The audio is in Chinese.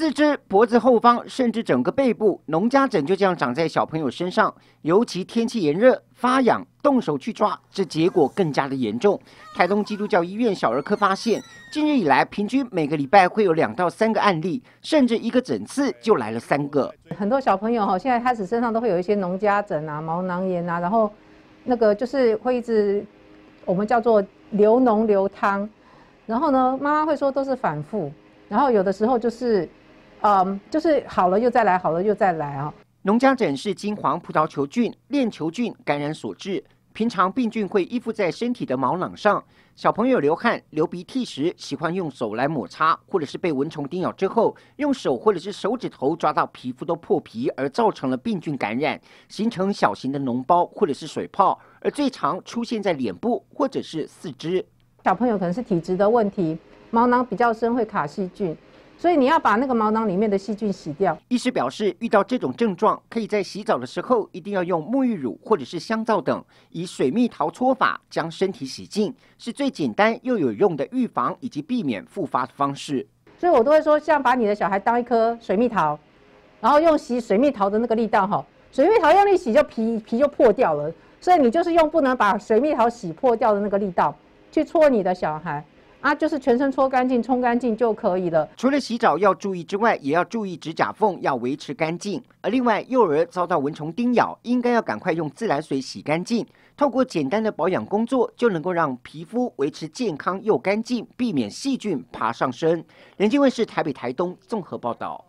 四肢、脖子后方，甚至整个背部，农家疹就这样长在小朋友身上。尤其天气炎热，发痒，动手去抓，这结果更加的严重。台东基督教医院小儿科发现，近日以来，平均每个礼拜会有两到三个案例，甚至一个诊次就来了三个。很多小朋友哈，现在开始身上都会有一些农家疹啊、毛囊炎啊，然后那个就是会一直我们叫做流脓流汤。然后呢，妈妈会说都是反复，然后有的时候就是。嗯，就是好了又再来，好了又再来啊。农家疹是金黄葡萄球菌、链球菌感染所致。平常病菌会依附在身体的毛囊上，小朋友流汗、流鼻涕时喜欢用手来抹擦，或者是被蚊虫叮咬之后，用手或者是手指头抓到皮肤都破皮，而造成了病菌感染，形成小型的脓包或者是水泡，而最常出现在脸部或者是四肢。小朋友可能是体质的问题，毛囊比较深，会卡细菌。所以你要把那个毛囊里面的细菌洗掉。医师表示，遇到这种症状，可以在洗澡的时候一定要用沐浴乳或者是香皂等，以水蜜桃搓法将身体洗净，是最简单又有用的预防以及避免复发的方式。所以我都会说，像把你的小孩当一颗水蜜桃，然后用洗水蜜桃的那个力道，哈，水蜜桃用力洗就皮皮就破掉了，所以你就是用不能把水蜜桃洗破掉的那个力道去搓你的小孩。啊，就是全身搓干净、冲干净就可以了。除了洗澡要注意之外，也要注意指甲缝要维持干净。而另外，幼儿遭到蚊虫叮咬，应该要赶快用自来水洗干净。透过简单的保养工作，就能够让皮肤维持健康又干净，避免细菌爬上身。人间卫视台北、台东综合报道。